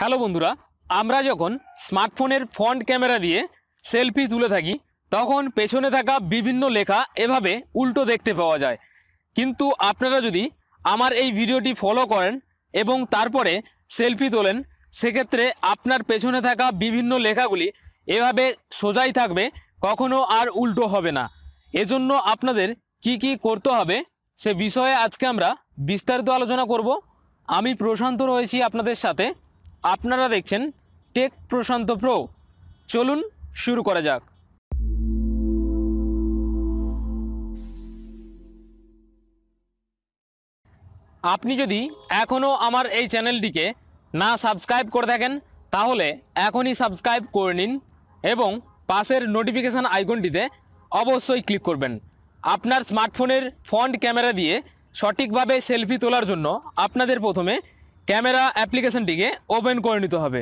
hello বন্ধুরা আমরা যখন স্মার্টফোনের ফ্রন্ট ক্যামেরা দিয়ে সেলফি তুলে থাকি তখন পেছনে থাকা বিভিন্ন লেখা এভাবে উল্টো দেখতে পাওয়া যায় কিন্তু আপনারা যদি আমার এই ভিডিওটি ফলো করেন এবং তারপরে সেলফি তোলেন সেক্ষেত্রে আপনার পেছনে থাকা বিভিন্ন লেখাগুলি এভাবে সোজাই থাকবে কখনো আর উল্টো হবে না এজন্য আপনাদের কি কি করতে হবে সে বিষয়ে আজকে আমরা বিস্তারিত আলোচনা করব আমি প্রশান্ত রয়েছি আপনাদের সাথে আপনারা দেখছেন টেক প্রশান্ত প্রো চলুন শুরু করা যাক আপনি যদি এখনও আমার এই চ্যানেলটিকে না সাবস্ক্রাইব করে থাকেন তাহলে এখনই সাবস্ক্রাইব করে নিন এবং পাশের নোটিফিকেশান আইকনটিতে অবশ্যই ক্লিক করবেন আপনার স্মার্টফোনের ফ্রন্ট ক্যামেরা দিয়ে সঠিকভাবে সেলফি তোলার জন্য আপনাদের প্রথমে ক্যামেরা অ্যাপ্লিকেশনটিকে ওপেন করে নিতে হবে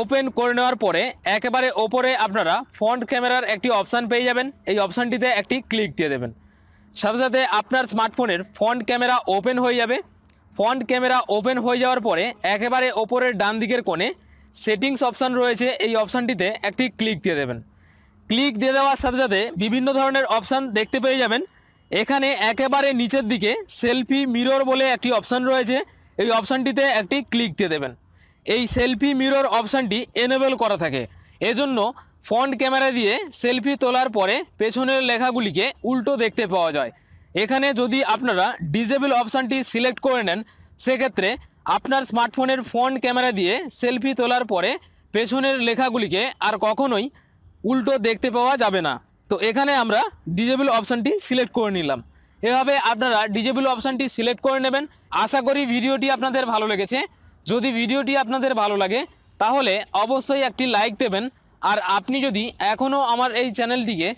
ওপেন করে নেওয়ার পরে একেবারে ওপরে আপনারা ফ্রন্ট ক্যামেরার একটি অপশান পেয়ে যাবেন এই অপশানটিতে একটি ক্লিক দিয়ে দেবেন সাথে সাথে আপনার স্মার্টফোনের ফ্রন্ট ক্যামেরা ওপেন হয়ে যাবে ফ্রন্ট ক্যামেরা ওপেন হয়ে যাওয়ার পরে একেবারে ওপরের ডান দিকের কোণে সেটিংস অপশান রয়েছে এই অপশানটিতে একটি ক্লিক দিয়ে দেবেন ক্লিক দিয়ে দেওয়ার সাথে সাথে বিভিন্ন ধরনের অপশান দেখতে পেয়ে যাবেন এখানে একেবারে নিচের দিকে সেলফি মিরর বলে একটি অপশান রয়েছে এই অপশানটিতে একটি ক্লিক দিয়ে দেবেন এই সেলফি মিরর অপশানটি এনেবল করা থাকে এজন্য ফ্রন্ট ক্যামেরা দিয়ে সেলফি তোলার পরে পেছনের লেখাগুলিকে উল্টো দেখতে পাওয়া যায় এখানে যদি আপনারা ডিজেবল অপশানটি সিলেক্ট করে নেন সেক্ষেত্রে আপনার স্মার্টফোনের ফ্রন্ট ক্যামেরা দিয়ে সেলফি তোলার পরে পেছনের লেখাগুলিকে আর কখনোই উল্টো দেখতে পাওয়া যাবে না তো এখানে আমরা ডিজেবল অপশানটি সিলেক্ট করে নিলাম এভাবে আপনারা ডিজেবল অপশানটি সিলেক্ট করে নেবেন আশা করি ভিডিওটি আপনাদের ভালো লেগেছে যদি ভিডিওটি আপনাদের ভালো লাগে তাহলে অবশ্যই একটি লাইক দেবেন আর আপনি যদি এখনও আমার এই চ্যানেলটিকে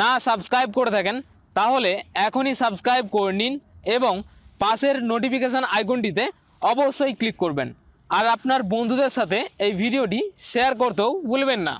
না সাবস্ক্রাইব করে থাকেন তাহলে এখনই সাবস্ক্রাইব করে নিন এবং পাশের নোটিফিকেশান আইকনটিতে অবশ্যই ক্লিক করবেন আর আপনার বন্ধুদের সাথে এই ভিডিওটি শেয়ার করতেও ভুলবেন না